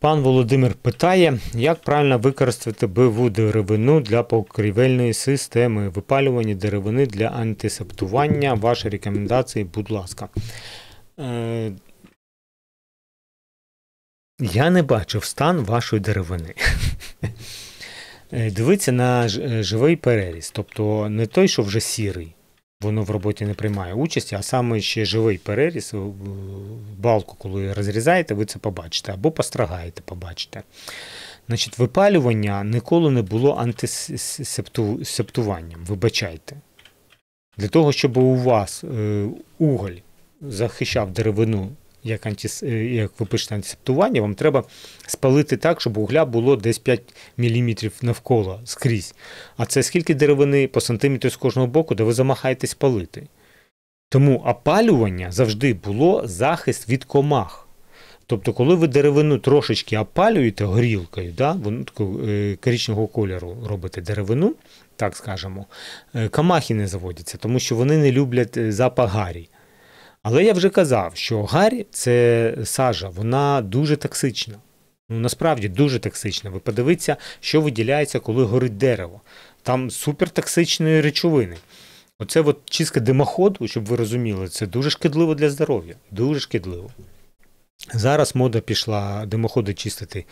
Пан Володимир питає, як правильно використати биву деревину для покрівельної системи, випалювання деревини для антисептування. Ваші рекомендації, будь ласка. Е, я не бачив стан вашої деревини. Е, дивіться на живий переріз, тобто не той, що вже сірий воно в роботі не приймає участі, а саме ще живий переріз, е, балку, коли розрізаєте, ви це побачите або пострагаєте, побачите. Значить, Випалювання ніколи не було антисептуванням, вибачайте. Для того, щоб у вас е, уголь захищав деревину як антис... Е, як ви пишете антисептування, вам треба спалити так, щоб угля було десь 5 мм навколо скрізь. А це скільки деревини по сантиметру з кожного боку, де ви замахаєтесь палити. Тому опалювання завжди було захист від комах. Тобто, коли ви деревину трошечки опалюєте горілкою, да, воно таку е, коричневого кольору робите деревину, так скажемо, е, камахи не заводяться, тому що вони не люблять запах гарі. Але я вже казав, що Гарі це сажа, вона дуже токсична. Ну, Насправді дуже токсична. Ви подивіться, що виділяється, коли горить дерево. Там супертоксичні речовини. Оце от чистка димоходу, щоб ви розуміли, це дуже шкідливо для здоров'я. Дуже шкідливо. Зараз мода пішла димоходи чистити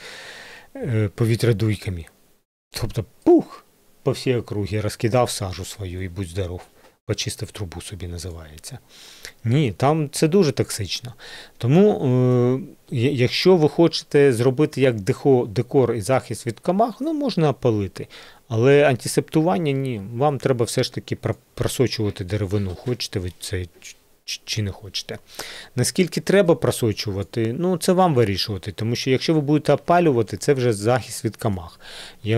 е, повітрядуйками. Тобто, пух! По всій округі розкидав сажу свою і будь здоров почистив трубу собі називається. Ні, там це дуже токсично. Тому, е, якщо ви хочете зробити як дехо, декор і захист від комах, ну можна палити. Але антисептування ні. Вам треба все ж таки просочувати деревину. Хочете ви це чи не хочете. Наскільки треба просочувати, ну це вам вирішувати, тому що якщо ви будете опалювати, це вже захист від камах.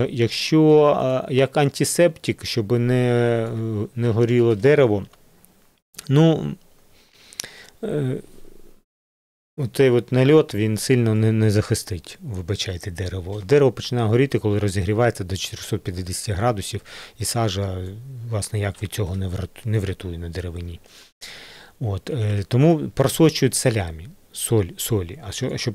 Якщо як антисептик, щоб не не горіло дерево, ну е, Оцей от нальот він сильно не не захистить, вибачайте, дерево. Дерево починає горіти, коли розігрівається до 450 градусів, і сажа, вас ніяк від цього не врятує на деревині. От, е, Тому просочують солями. Соль, солі. А щоб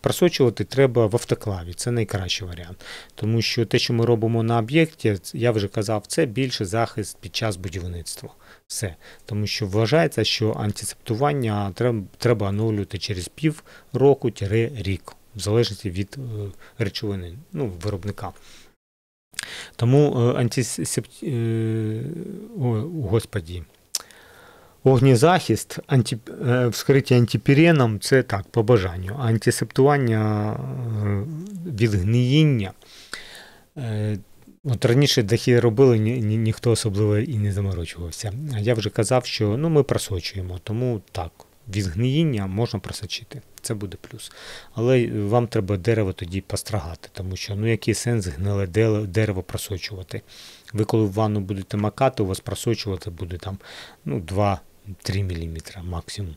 просочувати, треба в автоклаві. Це найкращий варіант. Тому що те, що ми робимо на об'єкті, я вже казав, це більше захист під час будівництва. Все. Тому що вважається, що антисептування треба оновлювати через пів року-рік, в залежності від е, речовини ну, виробника. Тому е, антисепт... О, господі. Огнізахист, анті, е, вскриття антіпіреном це так, по бажанню, антисептування е, від гниїння. Е, от Раніше дахи робили, ні, ні, ніхто особливо і не заморочувався. А Я вже казав, що ну, ми просочуємо, тому так, від гниїння можна просочити, це буде плюс. Але вам треба дерево тоді пострагати, тому що ну який сенс гниле дерево просочувати. Ви коли в ванну будете макати, у вас просочувати буде там ну, 2 3 мм максимум.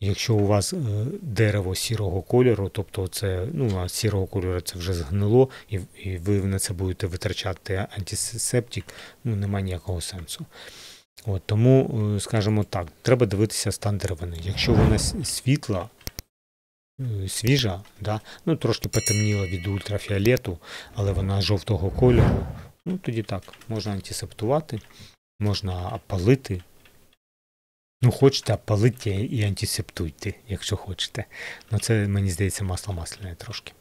Якщо у вас е, дерево сірого кольору, тобто це ну, сірого кольору це вже згнило, і і ви на це будете витрачати антисептик, ну немає ніякого сенсу. От, Тому, е, скажімо так, треба дивитися стан деревини. Якщо вона світла, е, свіжа, да, ну трошки потемніла від ультрафіолету, але вона жовтого кольору, ну тоді так, можна антисептувати, можна опалити. Ну, хочете, палите і антисептуйте, якщо хочете. Ну це мені здається масло масляне трошки.